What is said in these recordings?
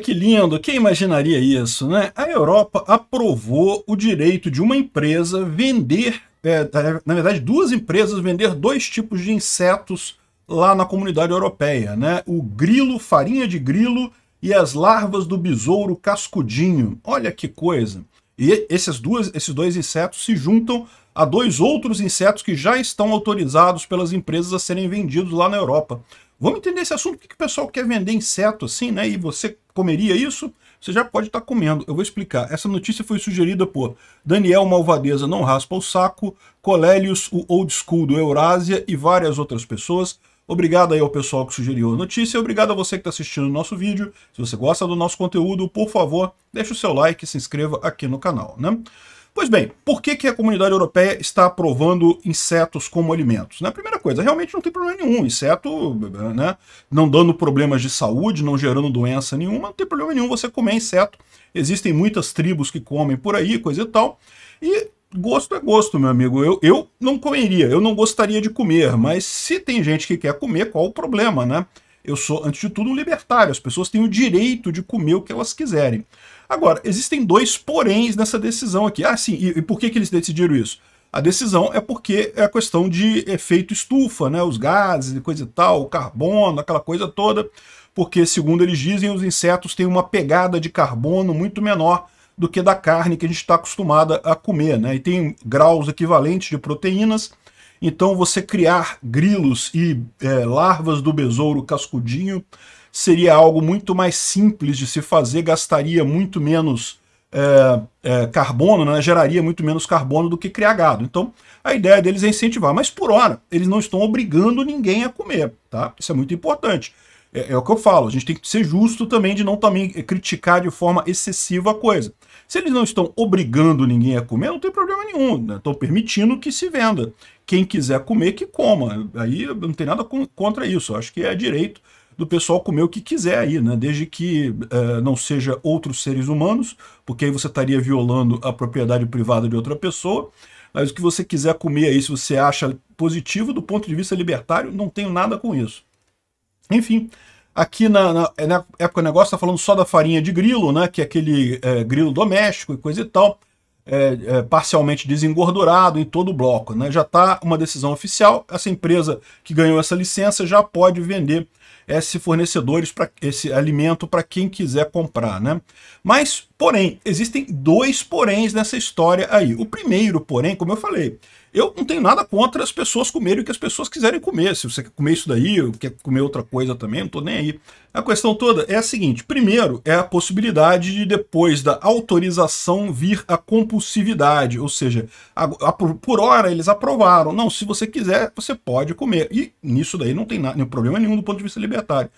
que lindo, quem imaginaria isso, né? A Europa aprovou o direito de uma empresa vender, é, na verdade, duas empresas vender dois tipos de insetos lá na comunidade europeia, né? O grilo, farinha de grilo e as larvas do besouro cascudinho. Olha que coisa! E esses, duas, esses dois insetos se juntam a dois outros insetos que já estão autorizados pelas empresas a serem vendidos lá na Europa. Vamos entender esse assunto, O que o pessoal quer vender inseto assim, né? E você comeria isso? Você já pode estar tá comendo. Eu vou explicar. Essa notícia foi sugerida por Daniel Malvadeza Não Raspa o Saco, Colélios, o Old School do Eurásia e várias outras pessoas. Obrigado aí ao pessoal que sugeriu a notícia, obrigado a você que está assistindo o nosso vídeo. Se você gosta do nosso conteúdo, por favor, deixe o seu like e se inscreva aqui no canal, né? Pois bem, por que, que a comunidade europeia está aprovando insetos como alimentos? Né? Primeira coisa, realmente não tem problema nenhum. Inseto, né, não dando problemas de saúde, não gerando doença nenhuma, não tem problema nenhum você comer inseto. Existem muitas tribos que comem por aí, coisa e tal. E gosto é gosto, meu amigo. Eu, eu não comeria, eu não gostaria de comer, mas se tem gente que quer comer, qual o problema, né? Eu sou, antes de tudo, um libertário. As pessoas têm o direito de comer o que elas quiserem. Agora, existem dois poréns nessa decisão aqui. Ah, sim, e, e por que, que eles decidiram isso? A decisão é porque é a questão de efeito estufa, né? Os gases e coisa e tal, o carbono, aquela coisa toda. Porque, segundo eles dizem, os insetos têm uma pegada de carbono muito menor do que da carne que a gente está acostumada a comer, né? E tem graus equivalentes de proteínas então você criar grilos e é, larvas do besouro cascudinho seria algo muito mais simples de se fazer, gastaria muito menos é, é, carbono, né? geraria muito menos carbono do que criar gado. Então, a ideia deles é incentivar, mas por hora, eles não estão obrigando ninguém a comer, tá? Isso é muito importante. É, é o que eu falo, a gente tem que ser justo também de não também criticar de forma excessiva a coisa. Se eles não estão obrigando ninguém a comer, não tem problema nenhum. Estão né? permitindo que se venda. Quem quiser comer, que coma. Aí não tem nada contra isso. Eu acho que é direito do pessoal comer o que quiser aí, né? Desde que uh, não seja outros seres humanos, porque aí você estaria violando a propriedade privada de outra pessoa. Mas o que você quiser comer aí, se você acha positivo do ponto de vista libertário, não tenho nada com isso. Enfim, Aqui na, na, é, na época o negócio está falando só da farinha de grilo, né? Que é aquele é, grilo doméstico e coisa e tal. É, é, parcialmente desengordurado em todo o bloco. Né? Já está uma decisão oficial, essa empresa que ganhou essa licença já pode vender esses fornecedores para esse alimento para quem quiser comprar. Né? Mas Porém, existem dois poréns nessa história aí. O primeiro, porém, como eu falei, eu não tenho nada contra as pessoas comerem o que as pessoas quiserem comer. Se você quer comer isso daí, ou quer comer outra coisa também, não tô nem aí. A questão toda é a seguinte: primeiro, é a possibilidade de depois da autorização vir a compulsividade, ou seja, a, a, por hora eles aprovaram. Não, se você quiser, você pode comer. E nisso daí não tem nada, nenhum problema nenhum do ponto de vista libertário.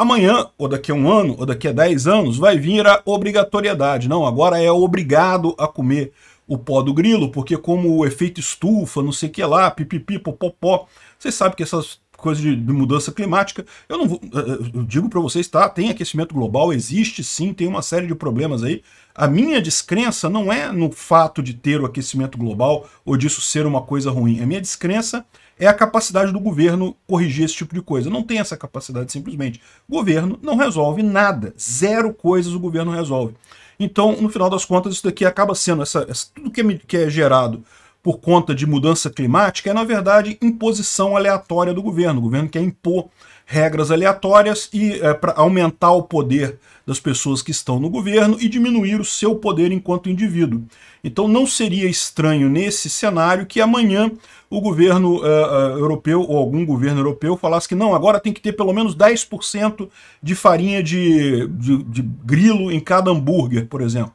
Amanhã, ou daqui a um ano, ou daqui a 10 anos, vai vir a obrigatoriedade. Não, agora é obrigado a comer o pó do grilo, porque como o efeito estufa, não sei o que lá, pipipi, popopó, você sabe que essas coisas de, de mudança climática, eu não eh, eh, eu digo para vocês, tá, tem aquecimento global, existe sim, tem uma série de problemas aí. A minha descrença não é no fato de ter o aquecimento global ou disso ser uma coisa ruim. A minha descrença é a capacidade do governo corrigir esse tipo de coisa. Não tem essa capacidade simplesmente. O governo não resolve nada. Zero coisas o governo resolve. Então, no final das contas, isso daqui acaba sendo essa, essa tudo que é, que é gerado por conta de mudança climática é, na verdade, imposição aleatória do governo. O governo quer impor regras aleatórias e é, para aumentar o poder das pessoas que estão no governo e diminuir o seu poder enquanto indivíduo. Então não seria estranho nesse cenário que amanhã o governo é, é, europeu ou algum governo europeu falasse que não, agora tem que ter pelo menos 10% de farinha de, de, de grilo em cada hambúrguer, por exemplo.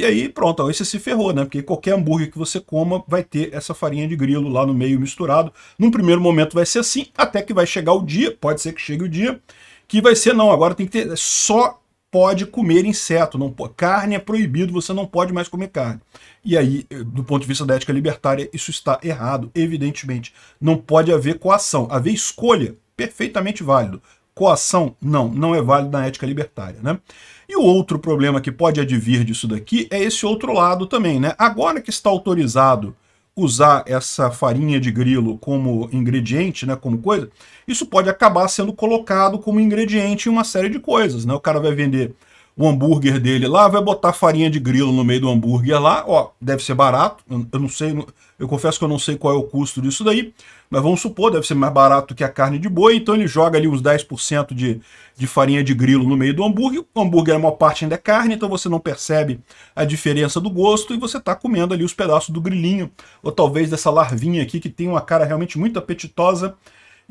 E aí, pronto, aí você se ferrou, né? Porque qualquer hambúrguer que você coma vai ter essa farinha de grilo lá no meio misturado. Num primeiro momento vai ser assim, até que vai chegar o dia, pode ser que chegue o dia, que vai ser, não, agora tem que ter só pode comer inseto, não carne é proibido, você não pode mais comer carne. E aí, do ponto de vista da ética libertária, isso está errado, evidentemente. Não pode haver coação, haver escolha, perfeitamente válido coação, não, não é válido na ética libertária. Né? E o outro problema que pode advir disso daqui é esse outro lado também. Né? Agora que está autorizado usar essa farinha de grilo como ingrediente, né, como coisa, isso pode acabar sendo colocado como ingrediente em uma série de coisas. Né? O cara vai vender o hambúrguer dele lá, vai botar farinha de grilo no meio do hambúrguer lá, ó, deve ser barato, eu não sei, eu confesso que eu não sei qual é o custo disso daí, mas vamos supor, deve ser mais barato que a carne de boi, então ele joga ali uns 10% de, de farinha de grilo no meio do hambúrguer. O hambúrguer, a maior parte ainda é carne, então você não percebe a diferença do gosto e você está comendo ali os pedaços do grilinho, ou talvez dessa larvinha aqui, que tem uma cara realmente muito apetitosa.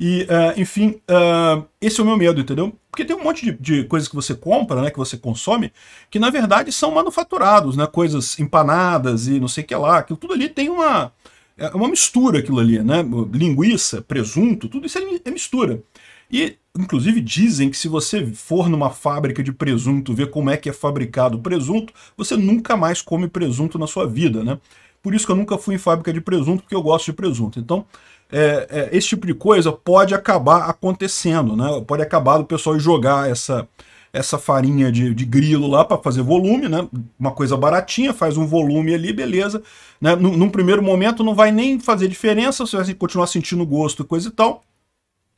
E, uh, enfim, uh, esse é o meu medo, entendeu? Porque tem um monte de, de, coisas que você compra, né, que você consome, que na verdade são manufaturados, né, coisas empanadas e não sei o que lá, aquilo tudo ali tem uma, é uma mistura aquilo ali, né? Linguiça, presunto, tudo isso é, é mistura. E, inclusive, dizem que se você for numa fábrica de presunto ver como é que é fabricado o presunto, você nunca mais come presunto na sua vida, né? Por isso que eu nunca fui em fábrica de presunto, porque eu gosto de presunto. Então, é, é, esse tipo de coisa pode acabar acontecendo, né? Pode acabar o pessoal jogar essa, essa farinha de, de grilo lá para fazer volume, né? Uma coisa baratinha, faz um volume ali, beleza. Né? Num, num primeiro momento não vai nem fazer diferença, você vai continuar sentindo gosto e coisa e tal.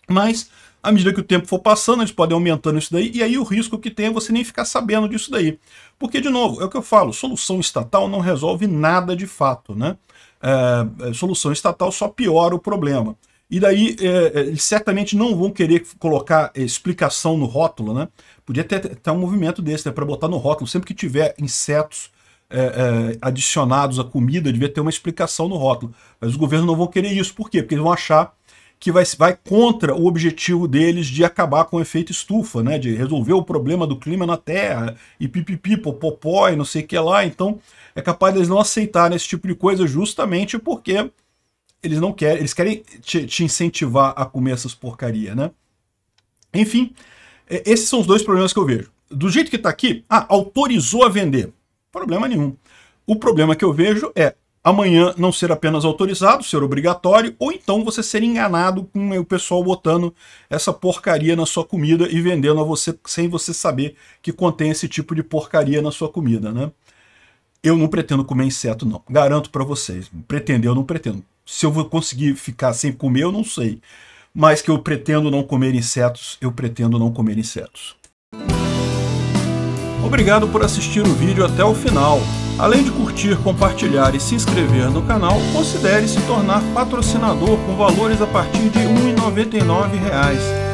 Mas à medida que o tempo for passando, eles podem aumentando isso daí, e aí o risco que tem é você nem ficar sabendo disso daí. Porque, de novo, é o que eu falo, solução estatal não resolve nada de fato, né? É, é solução estatal só piora o problema. E daí é, é, eles certamente não vão querer colocar explicação no rótulo, né? Podia ter, ter um movimento desse, né? Para botar no rótulo. Sempre que tiver insetos é, é, adicionados à comida, devia ter uma explicação no rótulo. Mas os governos não vão querer isso. Por quê? Porque eles vão achar que vai, vai contra o objetivo deles de acabar com o efeito estufa, né? De resolver o problema do clima na Terra e pipipi, popopó e não sei o que lá. Então é capaz deles não aceitar esse tipo de coisa justamente porque eles não querem, eles querem te, te incentivar a comer essas porcaria, né? Enfim, é, esses são os dois problemas que eu vejo. Do jeito que está aqui, ah, autorizou a vender. Problema nenhum. O problema que eu vejo é amanhã não ser apenas autorizado, ser obrigatório, ou então você ser enganado com o pessoal botando essa porcaria na sua comida e vendendo a você sem você saber que contém esse tipo de porcaria na sua comida, né? Eu não pretendo comer inseto, não. Garanto para vocês. Pretender, eu não pretendo se eu vou conseguir ficar sem comer, eu não sei. Mas que eu pretendo não comer insetos, eu pretendo não comer insetos. Obrigado por assistir o vídeo até o final. Além de curtir, compartilhar e se inscrever no canal, considere se tornar patrocinador com valores a partir de R$ 1,99